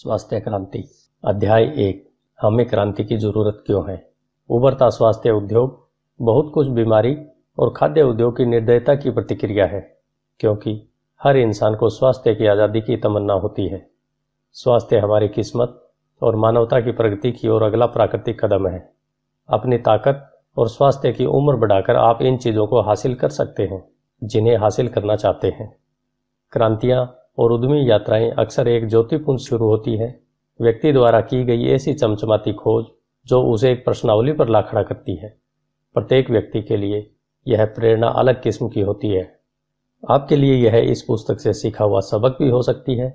स्वास्थ्य क्रांति अध्याय एक हमें क्रांति की जरूरत क्यों है उभरता स्वास्थ्य उद्योग बहुत कुछ बीमारी और खाद्य उद्योग की निर्दयता की प्रतिक्रिया है क्योंकि हर इंसान को स्वास्थ्य की आज़ादी की तमन्ना होती है स्वास्थ्य हमारी किस्मत और मानवता की प्रगति की ओर अगला प्राकृतिक कदम है अपनी ताकत और स्वास्थ्य की उम्र बढ़ाकर आप इन चीज़ों को हासिल कर सकते हैं जिन्हें हासिल करना चाहते हैं क्रांतियाँ और उद्यमी यात्राएं अक्सर एक ज्योतिपुंज शुरू होती हैं व्यक्ति द्वारा की गई ऐसी चमचमाती खोज जो उसे एक प्रश्नावली पर ला खड़ा करती है प्रत्येक व्यक्ति के लिए यह प्रेरणा अलग किस्म की होती है आपके लिए यह इस पुस्तक से सीखा हुआ सबक भी हो सकती है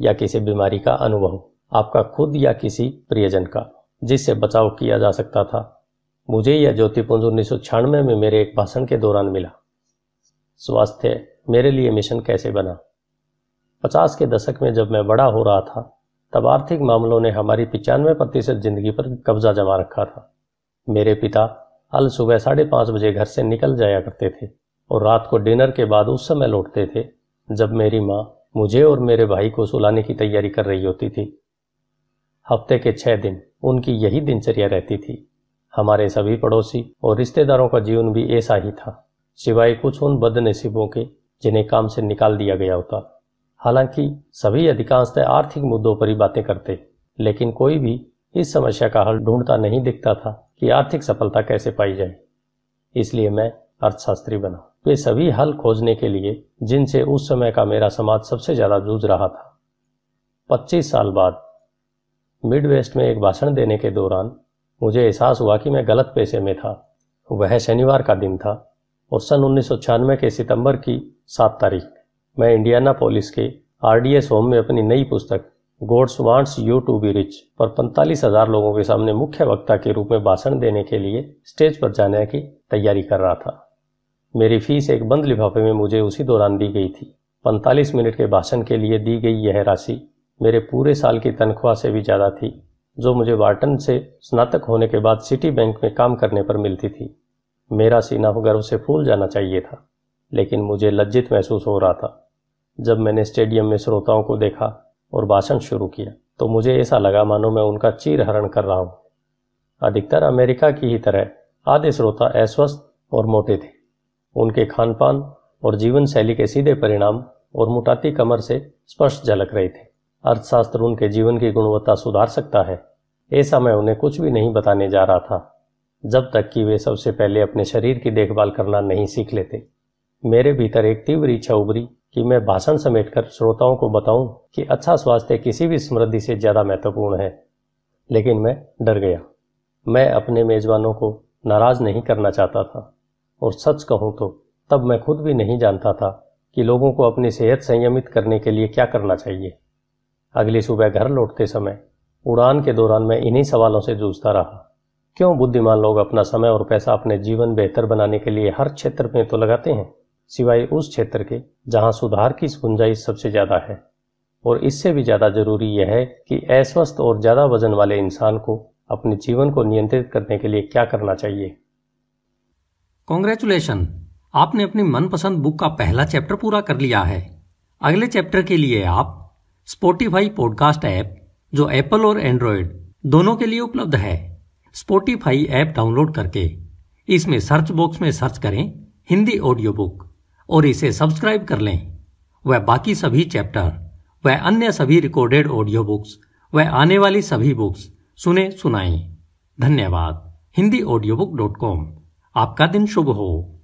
या किसी बीमारी का अनुभव आपका खुद या किसी प्रियजन का जिससे बचाव किया जा सकता था मुझे यह ज्योतिपुंज उन्नीस सौ में मेरे एक भाषण के दौरान मिला स्वास्थ्य मेरे लिए मिशन कैसे बना पचास के दशक में जब मैं बड़ा हो रहा था तब आर्थिक मामलों ने हमारी पिचानवे प्रतिशत जिंदगी पर कब्जा जमा रखा था मेरे पिता अल सुबह साढ़े पाँच बजे घर से निकल जाया करते थे और रात को डिनर के बाद उस समय लौटते थे जब मेरी माँ मुझे और मेरे भाई को सुलाने की तैयारी कर रही होती थी हफ्ते के छह दिन उनकी यही दिनचर्या रहती थी हमारे सभी पड़ोसी और रिश्तेदारों का जीवन भी ऐसा ही था सिवाय कुछ उन बदनसीबों के जिन्हें काम से निकाल दिया गया होता हालांकि सभी अधिकांशतः आर्थिक मुद्दों पर ही बातें करते लेकिन कोई भी इस समस्या का हल ढूंढता नहीं दिखता था कि आर्थिक सफलता कैसे पाई जाए इसलिए मैं अर्थशास्त्री बना वे सभी हल खोजने के लिए जिनसे उस समय का मेरा समाज सबसे ज्यादा जूझ रहा था 25 साल बाद मिड वेस्ट में एक भाषण देने के दौरान मुझे एहसास हुआ कि मैं गलत पेशे में था वह शनिवार का दिन था और सन उन्नीस के सितंबर की सात तारीख मैं इंडियाना पोलिस के आर डी एस होम में अपनी नई पुस्तक God's wants you to be rich पर पैंतालीस हजार लोगों के सामने मुख्य वक्ता के रूप में भाषण देने के लिए स्टेज पर जाने की तैयारी कर रहा था मेरी फीस एक बंद लिफाफे में मुझे उसी दौरान दी गई थी पैंतालीस मिनट के भाषण के लिए दी गई यह राशि मेरे पूरे साल की तनख्वाह से भी ज़्यादा थी जो मुझे वार्टन से स्नातक होने के बाद सिटी बैंक में काम करने पर मिलती थी मेरा सीना गर्व से फूल जाना चाहिए था लेकिन मुझे लज्जित महसूस हो रहा था जब मैंने स्टेडियम में श्रोताओं को देखा और भाषण शुरू किया तो मुझे ऐसा लगा मानो मैं उनका चीर हरण कर रहा हूँ अधिकतर अमेरिका की ही तरह आधे श्रोता अस्वस्थ और मोटे थे उनके खान पान और जीवन शैली के सीधे परिणाम और मोटाती कमर से स्पष्ट झलक रहे थे अर्थशास्त्र उनके जीवन की गुणवत्ता सुधार सकता है ऐसा मैं उन्हें कुछ भी नहीं बताने जा रहा था जब तक कि वे सबसे पहले अपने शरीर की देखभाल करना नहीं सीख लेते मेरे भीतर एक तीव्र इच्छा उभरी कि मैं भाषण समेट कर श्रोताओं को बताऊं कि अच्छा स्वास्थ्य किसी भी समृद्धि से ज़्यादा महत्वपूर्ण है लेकिन मैं डर गया मैं अपने मेज़बानों को नाराज़ नहीं करना चाहता था और सच कहूँ तो तब मैं खुद भी नहीं जानता था कि लोगों को अपनी सेहत संयमित करने के लिए क्या करना चाहिए अगली सुबह घर लौटते समय उड़ान के दौरान मैं इन्हीं सवालों से जूझता रहा क्यों बुद्धिमान लोग अपना समय और पैसा अपने जीवन बेहतर बनाने के लिए हर क्षेत्र में तो लगाते हैं सिवाय उस क्षेत्र के जहां सुधार की गुंजाइश सबसे ज़्यादा है और इससे भी ज़्यादा जरूरी यह है कि अस्वस्थ और ज़्यादा वजन वाले इंसान को अपने जीवन को नियंत्रित करने के लिए क्या करना चाहिए कॉन्ग्रेचुलेशन आपने अपनी मनपसंद बुक का पहला चैप्टर पूरा कर लिया है अगले चैप्टर के लिए आप स्पोटिफाई पॉडकास्ट ऐप जो एप्पल और एंड्रॉयड दोनों के लिए उपलब्ध है स्पोटिफाई ऐप डाउनलोड करके इसमें सर्च बॉक्स में सर्च करें हिंदी ऑडियो बुक और इसे सब्सक्राइब कर लें वह बाकी सभी चैप्टर वह अन्य सभी रिकॉर्डेड ऑडियो बुक्स वह आने वाली सभी बुक्स सुने सुनाएं धन्यवाद Hindi audio book dot com आपका दिन शुभ हो